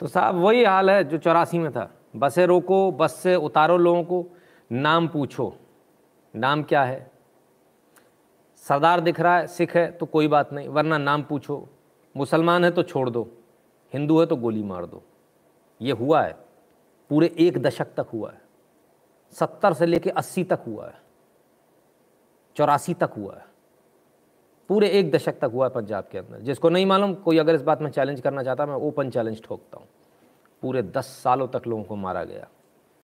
तो साहब वही हाल है जो चौरासी में था बसें रोको बस से उतारो लोगों को नाम पूछो नाम क्या है सरदार दिख रहा है सिख है तो कोई बात नहीं वरना नाम पूछो मुसलमान है तो छोड़ दो हिंदू है तो गोली मार दो ये हुआ है पूरे एक दशक तक हुआ है सत्तर से लेके अस्सी तक हुआ है चौरासी तक हुआ है पूरे एक दशक तक हुआ है पंजाब के अंदर जिसको नहीं मालूम कोई अगर इस बात में चैलेंज करना चाहता मैं ओपन चैलेंज ठोकता हूँ पूरे दस सालों तक लोगों को मारा गया